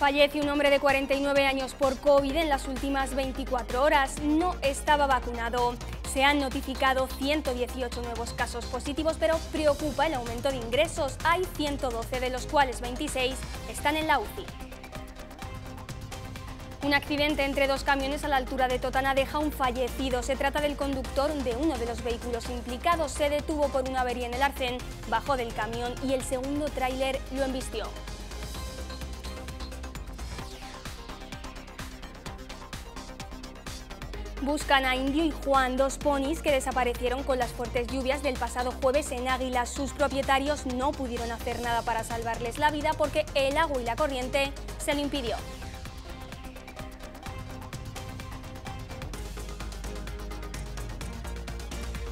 Fallece un hombre de 49 años por COVID en las últimas 24 horas. No estaba vacunado. Se han notificado 118 nuevos casos positivos, pero preocupa el aumento de ingresos. Hay 112, de los cuales 26 están en la UCI. Un accidente entre dos camiones a la altura de Totana deja un fallecido. Se trata del conductor de uno de los vehículos implicados. Se detuvo por una avería en el arcén, bajó del camión y el segundo tráiler lo embistió. Buscan a Indio y Juan, dos ponis que desaparecieron con las fuertes lluvias del pasado jueves en Águila. Sus propietarios no pudieron hacer nada para salvarles la vida porque el agua y la corriente se lo impidió.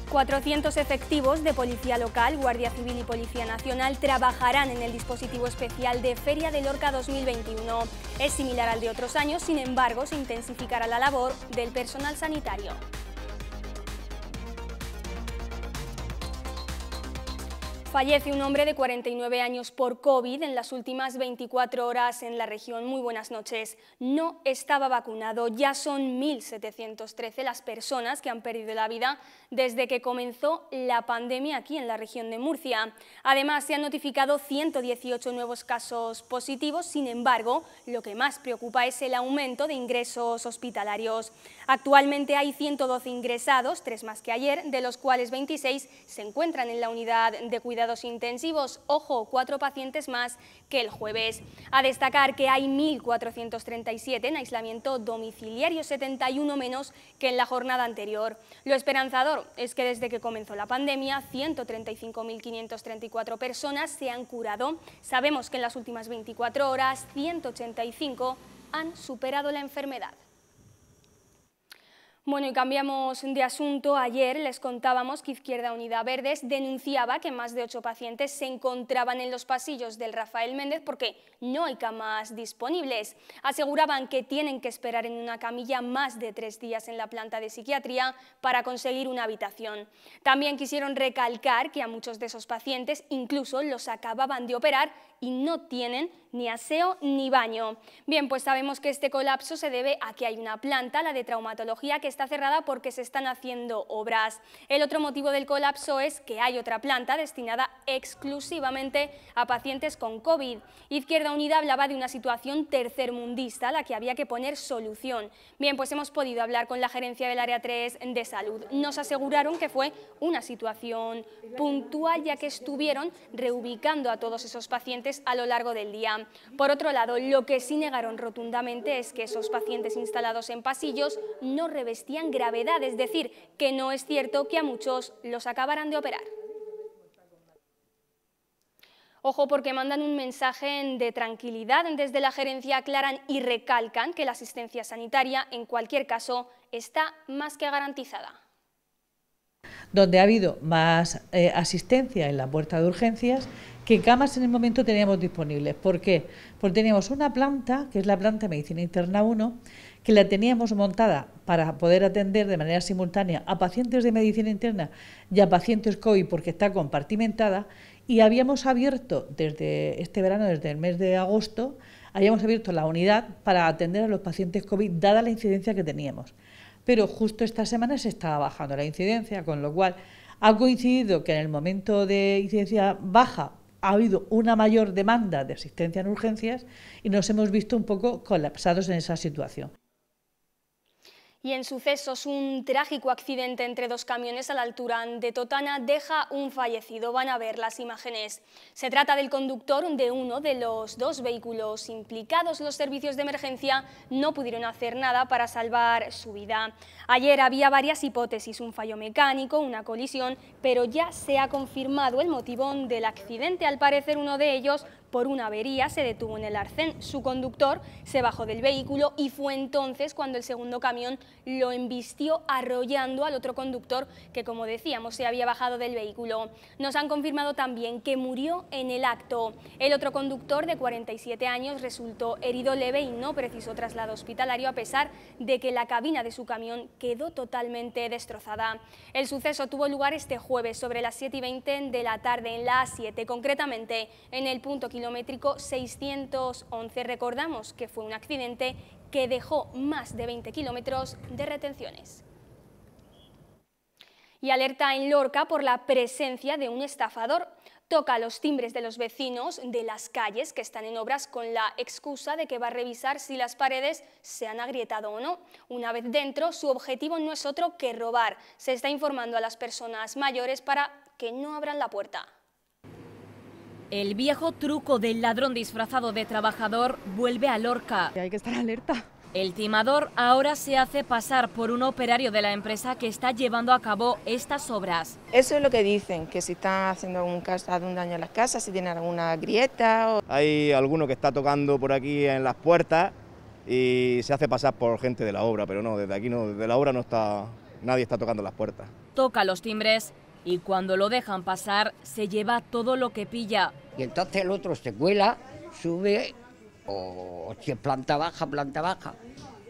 400 efectivos de Policía Local, Guardia Civil y Policía Nacional trabajarán en el dispositivo especial de Feria de Lorca 2021. Es similar al de otros años, sin embargo, se intensificará la labor del personal sanitario. Fallece un hombre de 49 años por COVID en las últimas 24 horas en la región. Muy buenas noches. No estaba vacunado. Ya son 1.713 las personas que han perdido la vida desde que comenzó la pandemia aquí en la región de Murcia. Además, se han notificado 118 nuevos casos positivos. Sin embargo, lo que más preocupa es el aumento de ingresos hospitalarios. Actualmente hay 112 ingresados, tres más que ayer, de los cuales 26 se encuentran en la unidad de cuidados cuidados intensivos. Ojo, cuatro pacientes más que el jueves. A destacar que hay 1.437 en aislamiento domiciliario, 71 menos que en la jornada anterior. Lo esperanzador es que desde que comenzó la pandemia, 135.534 personas se han curado. Sabemos que en las últimas 24 horas, 185 han superado la enfermedad. Bueno, y cambiamos de asunto. Ayer les contábamos que Izquierda Unida Verdes denunciaba que más de ocho pacientes se encontraban en los pasillos del Rafael Méndez porque no hay camas disponibles. Aseguraban que tienen que esperar en una camilla más de tres días en la planta de psiquiatría para conseguir una habitación. También quisieron recalcar que a muchos de esos pacientes incluso los acababan de operar y no tienen ni aseo ni baño. Bien, pues sabemos que este colapso se debe a que hay una planta, la de traumatología, que está cerrada porque se están haciendo obras. El otro motivo del colapso es que hay otra planta destinada exclusivamente a pacientes con COVID. Izquierda Unida hablaba de una situación tercermundista a la que había que poner solución. Bien, pues hemos podido hablar con la gerencia del Área 3 de Salud. Nos aseguraron que fue una situación puntual ya que estuvieron reubicando a todos esos pacientes a lo largo del día. Por otro lado, lo que sí negaron rotundamente es que esos pacientes instalados en pasillos no revestían gravedad, es decir, que no es cierto que a muchos los acabaran de operar. Ojo porque mandan un mensaje de tranquilidad. Desde la gerencia aclaran y recalcan que la asistencia sanitaria, en cualquier caso, está más que garantizada. Donde ha habido más eh, asistencia en la puerta de urgencias que camas en el momento teníamos disponibles. ¿Por qué? Porque teníamos una planta, que es la planta de Medicina Interna 1, que la teníamos montada para poder atender de manera simultánea a pacientes de medicina interna y a pacientes COVID porque está compartimentada y habíamos abierto desde este verano, desde el mes de agosto, habíamos abierto la unidad para atender a los pacientes COVID dada la incidencia que teníamos. Pero justo esta semana se estaba bajando la incidencia, con lo cual ha coincidido que en el momento de incidencia baja ha habido una mayor demanda de asistencia en urgencias y nos hemos visto un poco colapsados en esa situación. Y en sucesos, un trágico accidente entre dos camiones a la altura de Totana deja un fallecido. Van a ver las imágenes. Se trata del conductor de uno de los dos vehículos implicados. Los servicios de emergencia no pudieron hacer nada para salvar su vida. Ayer había varias hipótesis, un fallo mecánico, una colisión, pero ya se ha confirmado el motivo del accidente. Al parecer uno de ellos por una avería, se detuvo en el arcén. Su conductor se bajó del vehículo y fue entonces cuando el segundo camión lo embistió arrollando al otro conductor que, como decíamos, se había bajado del vehículo. Nos han confirmado también que murió en el acto. El otro conductor, de 47 años, resultó herido leve y no precisó traslado hospitalario a pesar de que la cabina de su camión quedó totalmente destrozada. El suceso tuvo lugar este jueves sobre las 7 y 20 de la tarde en la A7, concretamente en el punto 15 kilométrico 611. Recordamos que fue un accidente que dejó más de 20 kilómetros de retenciones y alerta en Lorca por la presencia de un estafador. Toca los timbres de los vecinos de las calles que están en obras con la excusa de que va a revisar si las paredes se han agrietado o no. Una vez dentro, su objetivo no es otro que robar. Se está informando a las personas mayores para que no abran la puerta. El viejo truco del ladrón disfrazado de trabajador vuelve a Lorca. Hay que estar alerta. El timador ahora se hace pasar por un operario de la empresa que está llevando a cabo estas obras. Eso es lo que dicen, que si está haciendo algún, daño a las casas, si tienen alguna grieta. Hay alguno que está tocando por aquí en las puertas y se hace pasar por gente de la obra, pero no, desde aquí no, desde la obra no está, nadie está tocando las puertas. Toca los timbres y cuando lo dejan pasar se lleva todo lo que pilla. Y entonces el otro se cuela, sube o, si es planta baja, planta baja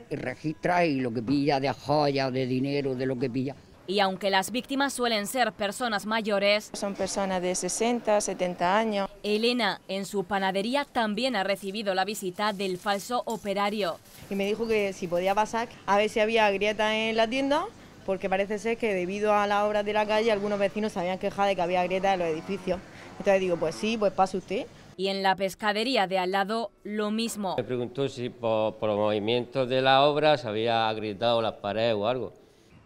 y registra y lo que pilla de joya, de dinero, de lo que pilla. Y aunque las víctimas suelen ser personas mayores, son personas de 60, 70 años. Elena en su panadería también ha recibido la visita del falso operario. Y me dijo que si podía pasar, a ver si había grieta en la tienda porque parece ser que debido a la obra de la calle algunos vecinos se habían quejado de que había grietas en los edificios. Entonces digo, pues sí, pues pase usted. Y en la pescadería de al lado lo mismo. Me preguntó si por, los movimientos de la obra se había agrietado las paredes o algo.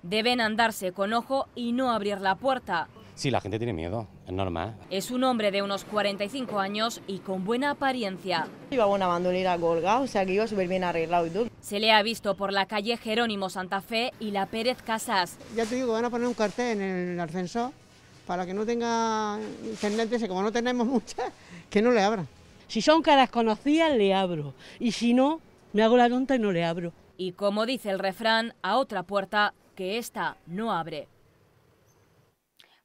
Deben andarse con ojo y no abrir la puerta. Sí, la gente tiene miedo. Es Es un hombre de unos 45 años y con buena apariencia. una bandolera colgada, o sea que iba súper bien arreglado y todo. Se le ha visto por la calle Jerónimo Santa Fe y la Pérez Casas. Ya te digo, van a poner un cartel en el ascensor para que no tenga tendencias, como no tenemos muchas, que no le abran. Si son caras conocidas, le abro. Y si no, me hago la tonta y no le abro. Y como dice el refrán, a otra puerta que esta no abre.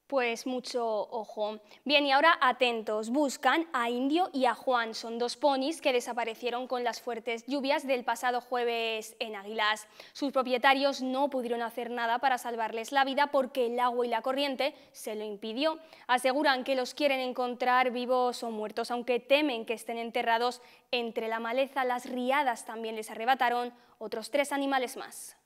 Pues mucho ojo. Bien, y ahora atentos. Buscan a Indio y a Juan. Son dos ponis que desaparecieron con las fuertes lluvias del pasado jueves en Águilas. Sus propietarios no pudieron hacer nada para salvarles la vida porque el agua y la corriente se lo impidió. Aseguran que los quieren encontrar vivos o muertos, aunque temen que estén enterrados entre la maleza. Las riadas también les arrebataron otros tres animales más.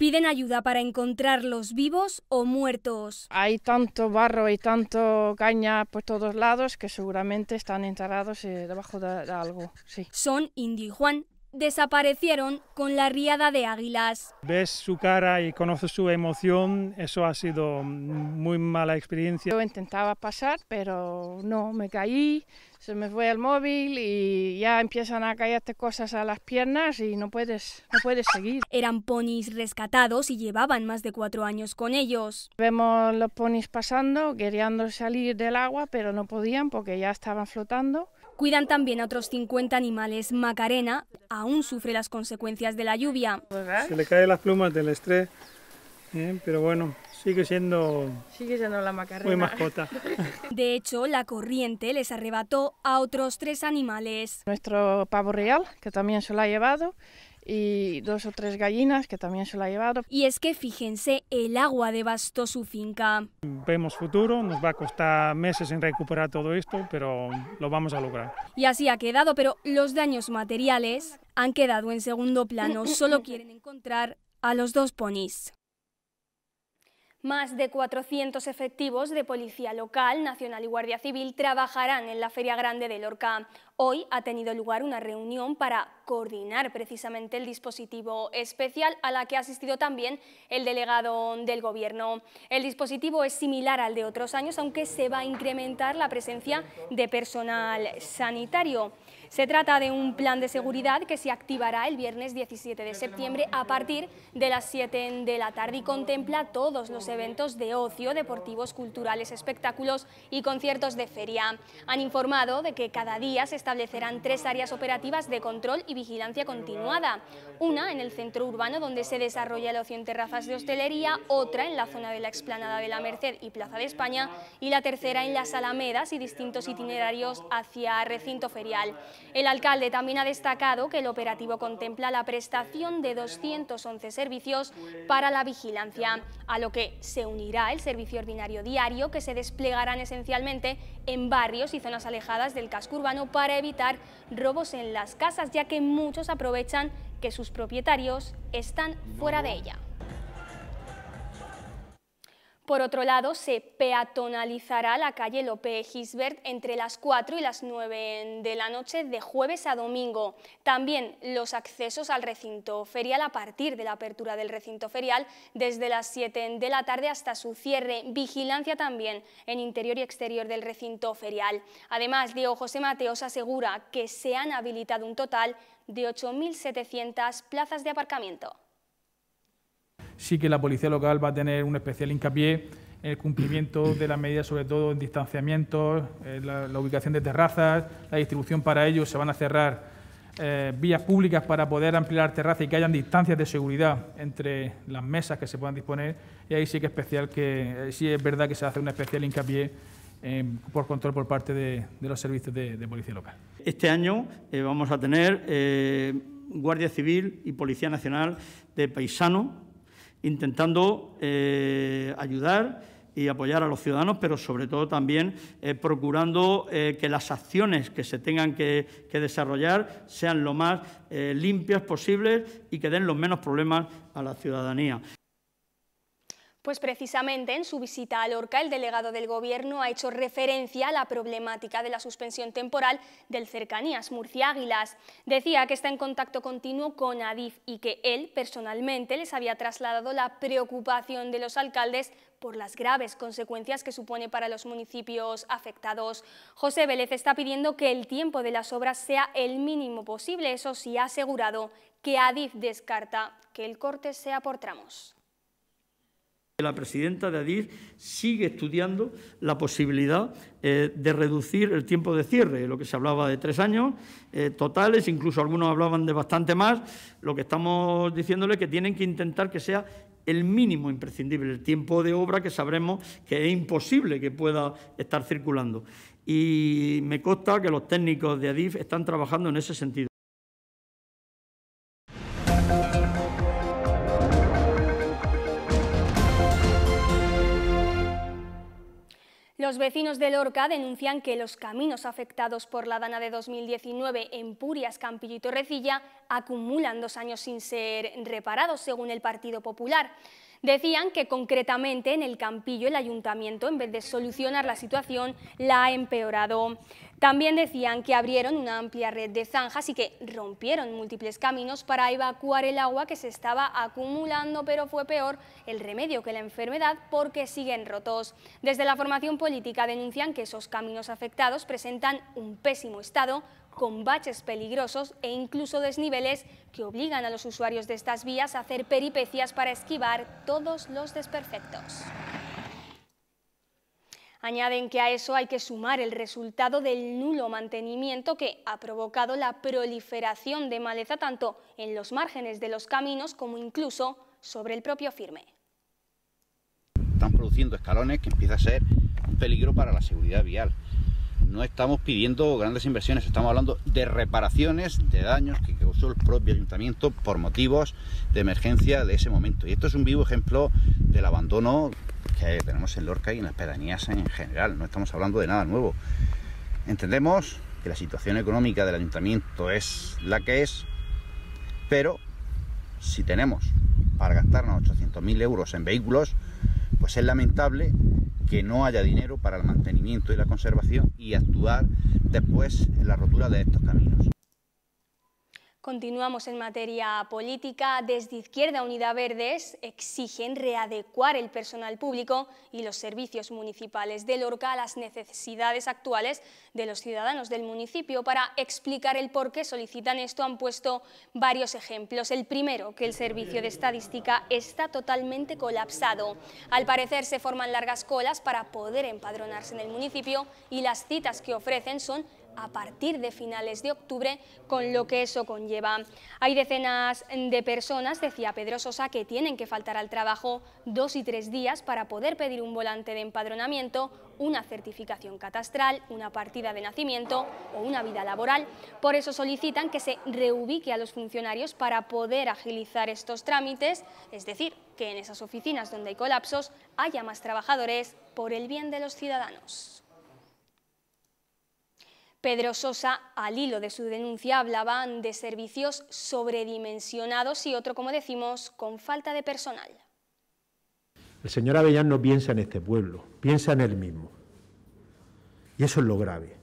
Piden ayuda para encontrarlos vivos o muertos. Hay tanto barro y tanto caña por todos lados que seguramente están enterrados eh, debajo de, algo. Sí. Son Indio Juan, desaparecieron con la riada de águilas. Ves su cara y conoces su emoción, eso ha sido muy mala experiencia. Yo intentaba pasar, pero no, me caí, se me fue el móvil y ya empiezan a caerte cosas a las piernas y no puedes, no puedes seguir. Eran ponis rescatados y llevaban más de cuatro años con ellos. Vemos los ponis pasando, queriendo salir del agua, pero no podían porque ya estaban flotando Cuidan también a otros 50 animales. Macarena aún sufre las consecuencias de la lluvia. Se le caen las plumas del estrés, ¿eh? pero bueno, sigue siendo, sigue siendo la macarena. muy mascota. De hecho, la corriente les arrebató a otros tres animales. Nuestro pavo real, que también se lo ha llevado, y dos o tres gallinas que también se la llevado". Y es que fíjense, el agua devastó su finca. Vemos futuro, nos va a costar meses en recuperar todo esto, pero lo vamos a lograr. Y así ha quedado, pero los daños materiales han quedado en segundo plano. Solo quieren encontrar a los dos ponis. Más de 400 efectivos de Policía Local, Nacional y Guardia Civil trabajarán en la Feria Grande de Lorca. Hoy ha tenido lugar una reunión para coordinar precisamente el dispositivo especial a la que ha asistido también el delegado del Gobierno. El dispositivo es similar al de otros años, aunque se va a incrementar la presencia de personal sanitario. Se trata de un plan de seguridad que se activará el viernes 17 de septiembre a partir de las 7 de la tarde y contempla todos los eventos de ocio, deportivos, culturales, espectáculos y conciertos de feria. Han informado de que cada día se está establecerán tres áreas operativas de control y vigilancia continuada. Una en el centro urbano donde se desarrolla el ocio en terrazas de hostelería, otra en la zona de la explanada de la Merced y Plaza de España y la tercera en las alamedas y distintos itinerarios hacia recinto ferial. El alcalde también ha destacado que el operativo contempla la prestación de 211 servicios para la vigilancia, a lo que se unirá el servicio ordinario diario que se desplegarán esencialmente en barrios y zonas alejadas del casco urbano para evitar robos en las casas, ya que muchos aprovechan que sus propietarios están fuera de ella. Por otro lado, se peatonalizará la calle Lope Gisbert entre las 4 y las 9 de la noche de jueves a domingo. También los accesos al recinto ferial a partir de la apertura del recinto ferial desde las 7 de la tarde hasta su cierre. Vigilancia también en interior y exterior del recinto ferial. Además, Diego José Mateos asegura que se han habilitado un total de 8.700 plazas de aparcamiento sí que la policía local va a tener un especial hincapié en el cumplimiento de las medidas, sobre todo en distanciamiento, la, ubicación de terrazas, la distribución para ellos, se van a cerrar eh, vías públicas para poder ampliar terrazas y que hayan distancias de seguridad entre las mesas que se puedan disponer. Y ahí sí que es especial que sí es verdad que se hace un especial hincapié por control por parte de, los servicios de, policía local. Este año eh, vamos a tener eh, Guardia Civil y Policía Nacional de Paisano intentando eh, ayudar y apoyar a los ciudadanos, pero sobre todo también eh, procurando eh, que las acciones que se tengan que, desarrollar sean lo más limpias posibles y que den los menos problemas a la ciudadanía. Pues precisamente en su visita a Lorca, el delegado del Gobierno ha hecho referencia a la problemática de la suspensión temporal del Cercanías Murcia Águilas. Decía que está en contacto continuo con Adif y que él, personalmente, les había trasladado la preocupación de los alcaldes por las graves consecuencias que supone para los municipios afectados. José Vélez está pidiendo que el tiempo de las obras sea el mínimo posible, eso sí ha asegurado que Adif descarta que el corte sea por tramos. La presidenta de ADIF sigue estudiando la posibilidad eh, de reducir el tiempo de cierre, lo que se hablaba de tres años eh, totales, incluso algunos hablaban de bastante más. Lo que estamos diciéndole es que tienen que intentar que sea el mínimo imprescindible, el tiempo de obra que sabremos que es imposible que pueda estar circulando. Y me consta que los técnicos de ADIF están trabajando en ese sentido. Los vecinos de Lorca denuncian que los caminos afectados por la dana de 2019 en Purias, Campillo y Torrecilla acumulan dos años sin ser reparados, según el Partido Popular. Decían que concretamente en el Campillo el ayuntamiento, en vez de solucionar la situación, la ha empeorado. También decían que abrieron una amplia red de zanjas y que rompieron múltiples caminos para evacuar el agua que se estaba acumulando, pero fue peor el remedio que la enfermedad porque siguen rotos. Desde la formación política denuncian que esos caminos afectados presentan un pésimo estado con baches peligrosos e incluso desniveles que obligan a los usuarios de estas vías a hacer peripecias para esquivar todos los desperfectos. Añaden que a eso hay que sumar el resultado del nulo mantenimiento que ha provocado la proliferación de maleza tanto en los márgenes de los caminos como incluso sobre el propio firme. Están produciendo escalones que empieza a ser un peligro para la seguridad vial no estamos pidiendo grandes inversiones, estamos hablando de reparaciones de daños que causó el propio ayuntamiento por motivos de emergencia de ese momento. Y esto es un vivo ejemplo del abandono que tenemos en Lorca y en las pedanías en general, no estamos hablando de nada nuevo. Entendemos que la situación económica del ayuntamiento es la que es, pero si tenemos para gastarnos 800.000 euros en vehículos, pues es lamentable que no haya dinero para el mantenimiento y la conservación y actuar después en la rotura de estos caminos. Continuamos en materia política. Desde Izquierda Unida Verdes exigen readecuar el personal público y los servicios municipales de Lorca a las necesidades actuales de los ciudadanos del municipio. Para explicar el por qué solicitan esto han puesto varios ejemplos. El primero, que el servicio de estadística está totalmente colapsado. Al parecer se forman largas colas para poder empadronarse en el municipio y las citas que ofrecen son a partir de finales de octubre, con lo que eso conlleva. Hay decenas de personas, decía Pedro Sosa, que tienen que faltar al trabajo dos y tres días para poder pedir un volante de empadronamiento, una certificación catastral, una partida de nacimiento o una vida laboral. Por eso solicitan que se reubique a los funcionarios para poder agilizar estos trámites, es decir, que en esas oficinas donde hay colapsos haya más trabajadores por el bien de los ciudadanos. Pedro Sosa, al hilo de su denuncia, hablaban de servicios sobredimensionados y otro, como decimos, con falta de personal. El señor Avellán no piensa en este pueblo, piensa en él mismo. Y eso es lo grave.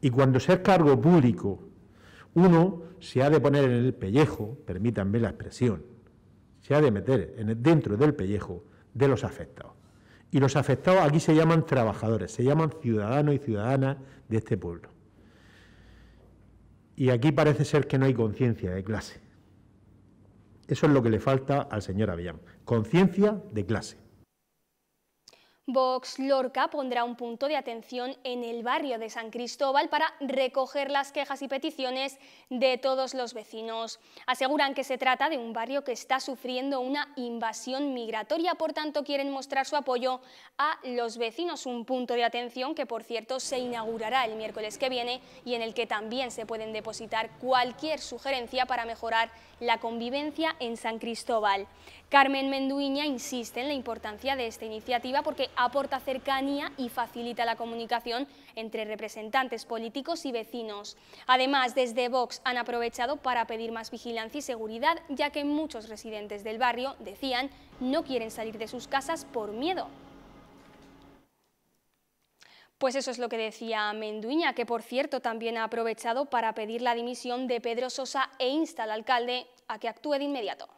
Y cuando se es cargo público, uno se ha de poner en el pellejo, permítanme la expresión, se ha de meter en el, dentro del pellejo de los afectados. Y los afectados aquí se llaman trabajadores, se llaman ciudadanos y ciudadanas de este pueblo. Y aquí parece ser que no hay conciencia de clase. Eso es lo que le falta al señor Avellán, conciencia de clase. Vox Lorca pondrá un punto de atención en el barrio de San Cristóbal para recoger las quejas y peticiones de todos los vecinos. Aseguran que se trata de un barrio que está sufriendo una invasión migratoria, por tanto quieren mostrar su apoyo a los vecinos. Un punto de atención que, por cierto, se inaugurará el miércoles que viene y en el que también se pueden depositar cualquier sugerencia para mejorar la convivencia en San Cristóbal. Carmen Menduiña insiste en la importancia de esta iniciativa porque aporta cercanía y facilita la comunicación entre representantes políticos y vecinos. Además, desde Vox han aprovechado para pedir más vigilancia y seguridad, ya que muchos residentes del barrio, decían, no quieren salir de sus casas por miedo. Pues eso es lo que decía Menduña, que por cierto también ha aprovechado para pedir la dimisión de Pedro Sosa e insta al alcalde a que actúe de inmediato.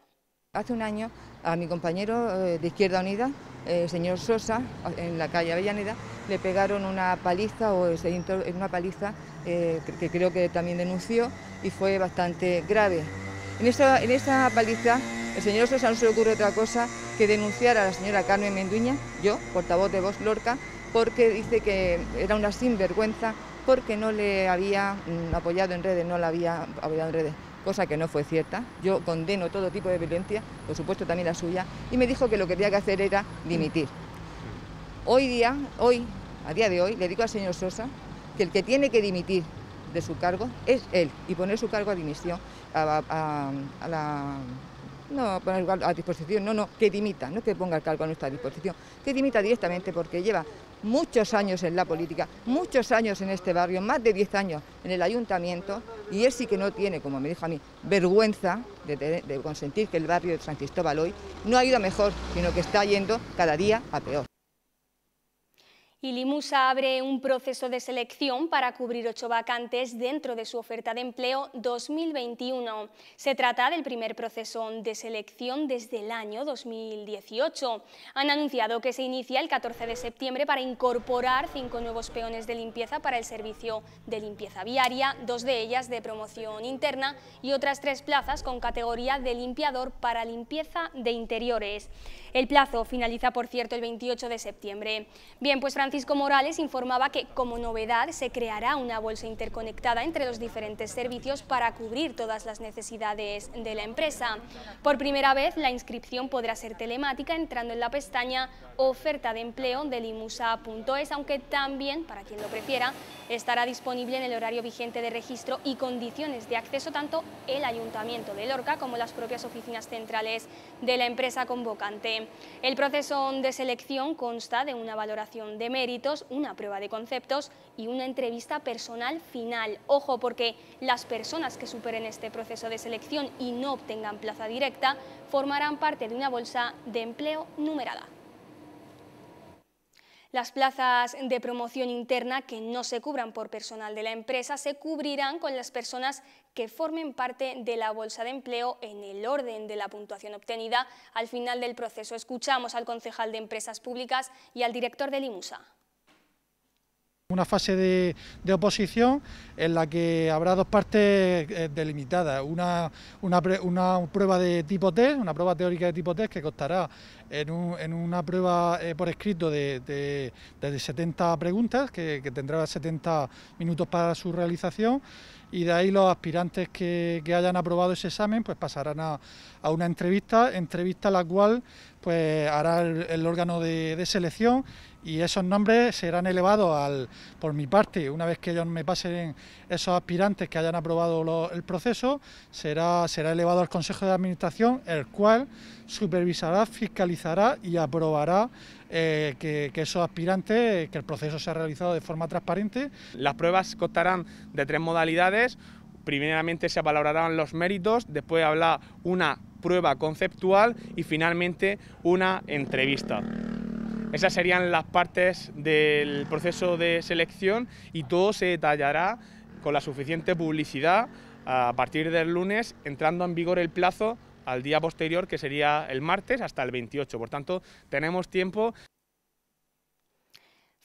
Hace un año a mi compañero eh, de Izquierda Unida, el señor Sosa, en la calle Avellaneda, le pegaron una paliza o en una paliza eh, que creo que también denunció y fue bastante grave. En esa, en paliza el señor Sosa no se le ocurre otra cosa que denunciar a la señora Carmen Menduña, yo, portavoz de Voz Lorca, porque dice que era una sinvergüenza porque no le había mm, apoyado en redes, no la había apoyado en redes cosa que no fue cierta. Yo condeno todo tipo de violencia, por supuesto también la suya, y me dijo que lo que tenía que hacer era dimitir. Hoy día, hoy, a día de hoy, le digo al señor Sosa que el que tiene que dimitir de su cargo es él y poner su cargo a dimisión, a, la no poner a disposición, no, no, que dimita, no que ponga el cargo a nuestra disposición, que dimita directamente porque lleva muchos años en la política, muchos años en este barrio, más de 10 años en el ayuntamiento, y él sí que no tiene, como me dijo a mí, vergüenza de, consentir que el barrio de San Cristóbal hoy no ha ido mejor, sino que está yendo cada día a peor. Ilimusa abre un proceso de selección para cubrir ocho vacantes dentro de su oferta de empleo 2021. Se trata del primer proceso de selección desde el año 2018. Han anunciado que se inicia el 14 de septiembre para incorporar cinco nuevos peones de limpieza para el servicio de limpieza viaria, dos de ellas de promoción interna y otras tres plazas con categoría de limpiador para limpieza de interiores. El plazo finaliza, por cierto, el 28 de septiembre. Bien, pues Francisco Morales informaba que, como novedad, se creará una bolsa interconectada entre los diferentes servicios para cubrir todas las necesidades de la empresa. Por primera vez, la inscripción podrá ser telemática entrando en la pestaña Oferta de empleo de limusa.es, aunque también, para quien lo prefiera, estará disponible en el horario vigente de registro y condiciones de acceso tanto el Ayuntamiento de Lorca como las propias oficinas centrales de la empresa convocante. El proceso de selección consta de una valoración de méritos, una prueba de conceptos y una entrevista personal final. Ojo, porque las personas que superen este proceso de selección y no obtengan plaza directa formarán parte de una bolsa de empleo numerada. Las plazas de promoción interna que no se cubran por personal de la empresa se cubrirán con las personas que formen parte de la bolsa de empleo en el orden de la puntuación obtenida al final del proceso. Escuchamos al concejal de Empresas Públicas y al director de Limusa. Una fase de, oposición en la que habrá dos partes eh, delimitadas. Una, una, prueba de tipo test, una prueba teórica de tipo test que constará en, una prueba eh, por escrito de, 70 preguntas, que, tendrá 70 minutos para su realización. Y de ahí los aspirantes que, que hayan aprobado ese examen pues pasarán a, a una entrevista, entrevista la cual pues hará el, órgano de, selección y esos nombres serán elevados al, por mi parte. Una vez que ellos me pasen esos aspirantes que hayan aprobado el proceso, será, será elevado al Consejo de Administración, el cual supervisará, fiscalizará y aprobará eh, que, esos aspirantes, que el proceso se ha realizado de forma transparente. Las pruebas constarán de tres modalidades primeramente se valorarán los méritos, después habrá una prueba conceptual y finalmente una entrevista. Esas serían las partes del proceso de selección y todo se detallará con la suficiente publicidad a partir del lunes, entrando en vigor el plazo al día posterior, que sería el martes, hasta el 28. Por tanto, tenemos tiempo.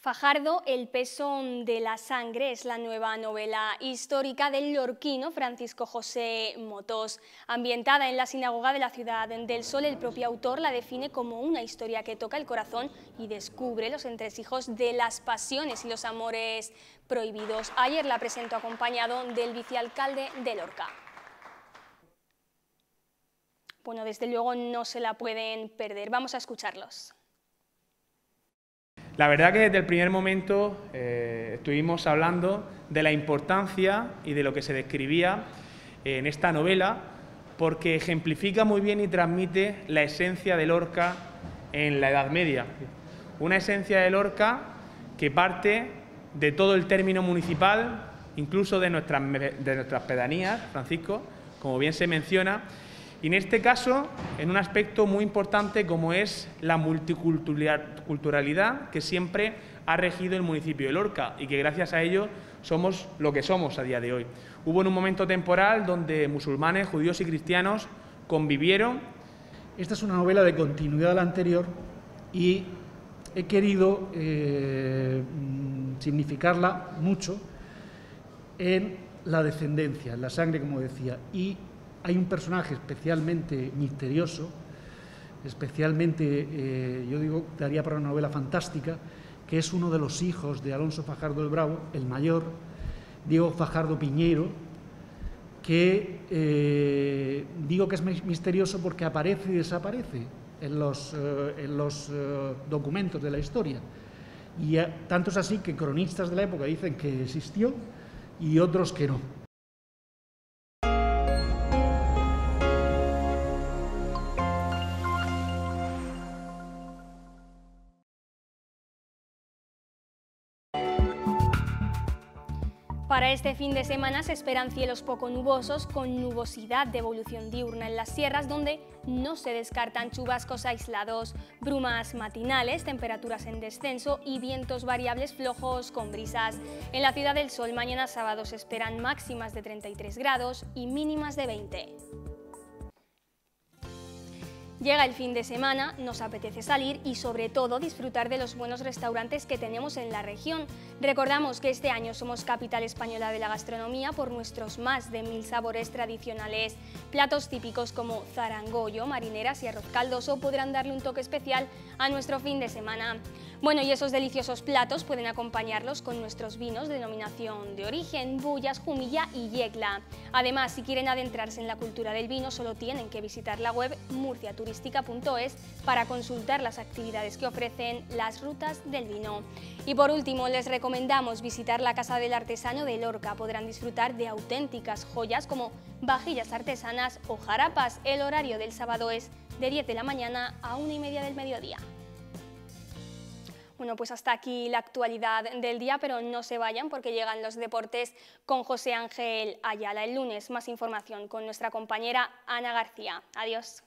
Fajardo, El peso de la sangre, es la nueva novela histórica del lorquino Francisco José Motos. Ambientada en la sinagoga de la Ciudad del Sol, el propio autor la define como una historia que toca el corazón y descubre los entresijos de las pasiones y los amores prohibidos. Ayer la presentó acompañado del vicealcalde de Lorca. Bueno, desde luego no se la pueden perder. Vamos a escucharlos. La verdad que desde el primer momento eh, estuvimos hablando de la importancia y de lo que se describía eh, en esta novela, porque ejemplifica muy bien y transmite la esencia del orca en la Edad Media. Una esencia del orca que parte de todo el término municipal, incluso de nuestras pedanías, Francisco, como bien se menciona, y en este caso, en un aspecto muy importante como es la multiculturalidad que siempre ha regido el municipio de Lorca y que gracias a ello somos lo que somos a día de hoy. Hubo en un momento temporal donde musulmanes, judíos y cristianos convivieron. Esta es una novela de continuidad a la anterior y he querido eh, significarla mucho en la descendencia, en la sangre, como decía, y hay un personaje especialmente misterioso, especialmente, eh, yo digo, daría para una novela fantástica, que es uno de los hijos de Alonso Fajardo el Bravo, el mayor, Diego Fajardo Piñero, que eh, digo que es misterioso porque aparece y desaparece en los, eh, en los documentos de la historia. Y tanto es así que cronistas de la época dicen que existió y otros que no. este fin de semana se esperan cielos poco nubosos con nubosidad de evolución diurna en las sierras donde no se descartan chubascos aislados, brumas matinales, temperaturas en descenso y vientos variables flojos con brisas. En la Ciudad del Sol mañana sábado se esperan máximas de 33 grados y mínimas de 20. Llega el fin de semana, nos apetece salir y sobre todo disfrutar de los buenos restaurantes que tenemos en la región. Recordamos que este año somos capital española de la gastronomía por nuestros más de mil sabores tradicionales. Platos típicos como zarangollo, marineras y arroz caldoso podrán darle un toque especial a nuestro fin de semana. Bueno, y esos deliciosos platos pueden acompañarlos con nuestros vinos de denominación de origen, Bullas, Jumilla y Yecla. Además, si quieren adentrarse en la cultura del vino, solo tienen que visitar la web murciaturistica.es para consultar las actividades que ofrecen las rutas del vino. Y por último, les recomendamos visitar la Casa del Artesano de Lorca. Podrán disfrutar de auténticas joyas como vajillas artesanas o jarapas. El horario del sábado es de 10 de la mañana a 1 y media del mediodía. Bueno, pues hasta aquí la actualidad del día, pero no se vayan porque llegan los deportes con José Ángel Ayala. El lunes más información con nuestra compañera Ana García. Adiós.